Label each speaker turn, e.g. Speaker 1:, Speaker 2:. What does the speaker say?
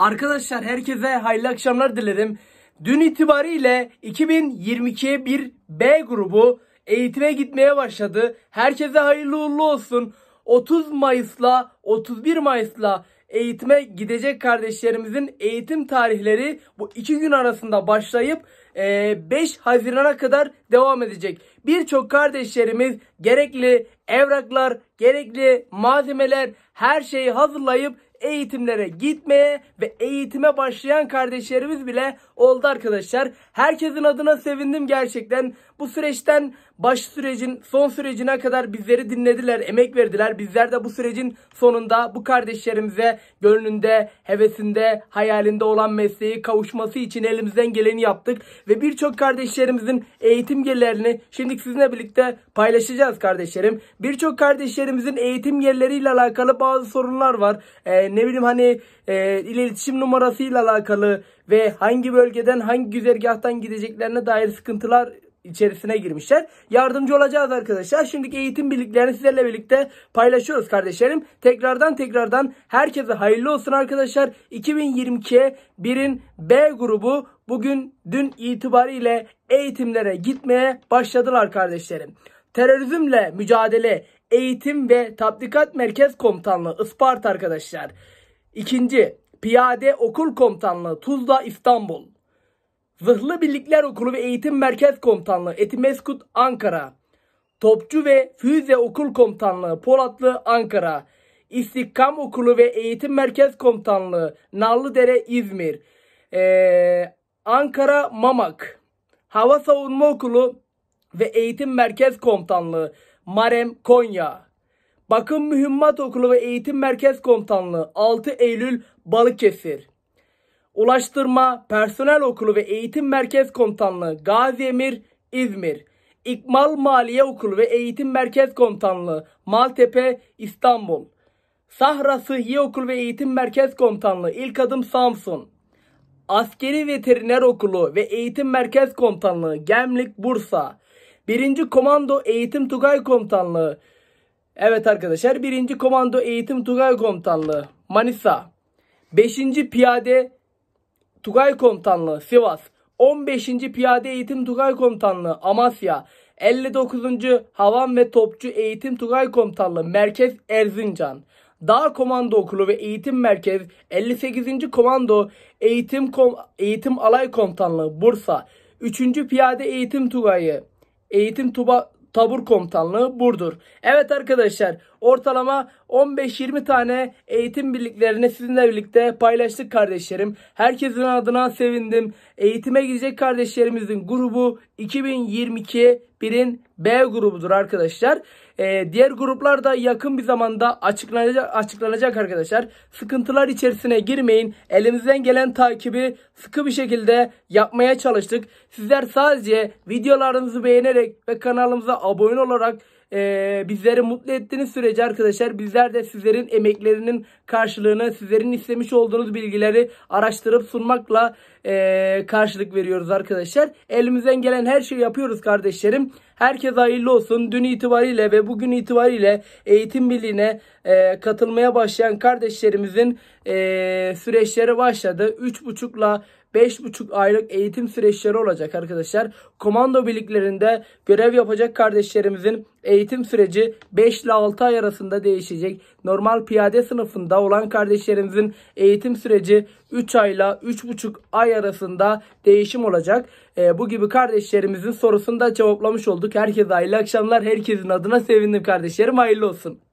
Speaker 1: Arkadaşlar herkese hayırlı akşamlar dilerim. Dün itibariyle 2022'ye bir B grubu eğitime gitmeye başladı. Herkese hayırlı uğurlu olsun. 30 Mayıs'la 31 Mayıs'la eğitime gidecek kardeşlerimizin eğitim tarihleri bu iki gün arasında başlayıp 5 e, Haziran'a kadar devam edecek. Birçok kardeşlerimiz gerekli evraklar, gerekli malzemeler her şeyi hazırlayıp eğitimlere gitmeye ve eğitime başlayan kardeşlerimiz bile oldu arkadaşlar. Herkesin adına sevindim gerçekten. Bu süreçten baş sürecin son sürecine kadar bizleri dinlediler, emek verdiler. Bizler de bu sürecin sonunda bu kardeşlerimize gönlünde, hevesinde, hayalinde olan mesleği kavuşması için elimizden geleni yaptık. Ve birçok kardeşlerimizin eğitim gelirlerini şimdi sizinle birlikte paylaşacağız kardeşlerim. Birçok kardeşlerimizin eğitim yerleriyle alakalı bazı sorunlar var. Ee, ne bileyim hani e, iletişim numarasıyla alakalı ve hangi bölgeden hangi güzergahtan gideceklerine dair sıkıntılar içerisine girmişler. Yardımcı olacağız arkadaşlar. Şimdiki eğitim bilgilerini sizlerle birlikte paylaşıyoruz kardeşlerim. Tekrardan tekrardan herkese hayırlı olsun arkadaşlar. 2022'ye birin B grubu bugün dün itibariyle eğitimlere gitmeye başladılar kardeşlerim. Terörizmle mücadele Eğitim ve Tatbikat Merkez Komutanlığı Isparta arkadaşlar. İkinci Piyade Okul Komutanlığı Tuzla İstanbul. Zırhlı Birlikler Okulu ve Eğitim Merkez Komutanlığı Etimeskut Ankara. Topçu ve Füze Okul Komutanlığı Polatlı Ankara. İstikam Okulu ve Eğitim Merkez Komutanlığı Narlıdere İzmir. Ee, Ankara Mamak. Hava Savunma Okulu ve Eğitim Merkez Komutanlığı Marem Konya. Bakım Mühimmat Okulu ve Eğitim Merkez Komutanlığı 6 Eylül Balıkesir. Ulaştırma Personel Okulu ve Eğitim Merkez Komutanlığı Gazi Emir İzmir. İkmal Maliye Okulu ve Eğitim Merkez Komutanlığı Maltepe İstanbul. Sahra Sıhhiye Okulu ve Eğitim Merkez Komutanlığı İlk Adım Samsun. Askeri Veteriner Okulu ve Eğitim Merkez Komutanlığı Gemlik Bursa. 1. Komando Eğitim Tugay Komutanlığı. Evet arkadaşlar 1. Komando Eğitim Tugay Komutanlığı Manisa. 5. Piyade Tugay Komutanlığı Sivas. 15. Piyade Eğitim Tugay Komutanlığı Amasya. 59. Havan ve Topçu Eğitim Tugay Komutanlığı Merkez Erzincan. Dağ Komando Okulu ve Eğitim Merkez 58. Komando Eğitim Kom Eğitim Alay Komutanlığı Bursa 3. Piyade Eğitim Tugayı Eğitim Tuba Tabur Komutanlığı Burdur. Evet arkadaşlar ortalama 15-20 tane eğitim birliklerini sizinle birlikte paylaştık kardeşlerim. Herkesin adına sevindim. Eğitime gidecek kardeşlerimizin grubu 2022 birin B grubudur arkadaşlar. Ee, diğer gruplar da yakın bir zamanda açıklanacak, açıklanacak arkadaşlar. Sıkıntılar içerisine girmeyin. Elimizden gelen takibi sıkı bir şekilde yapmaya çalıştık. Sizler sadece videolarımızı beğenerek ve kanalımıza abone olarak e, bizleri mutlu ettiğiniz sürece arkadaşlar bizler de sizlerin emeklerinin karşılığını sizlerin istemiş olduğunuz bilgileri araştırıp sunmakla e, karşılık veriyoruz arkadaşlar. Elimizden gelen her şeyi yapıyoruz kardeşlerim. Herkes hayırlı olsun. Dün itibariyle ve bugün itibariyle eğitim birliğine e, katılmaya başlayan kardeşlerimizin e, süreçleri başladı. 3,5 ile 5,5 aylık eğitim süreçleri olacak arkadaşlar. Komando birliklerinde görev yapacak kardeşlerimizin eğitim süreci 5 ile 6 ay arasında değişecek. Normal piyade sınıfında olan kardeşlerimizin eğitim süreci 3 ayla 3,5 ay arasında değişim olacak. E, bu gibi kardeşlerimizin sorusunu da cevaplamış olduk. Herkese hayırlı akşamlar. Herkesin adına sevindim kardeşlerim. Hayırlı olsun.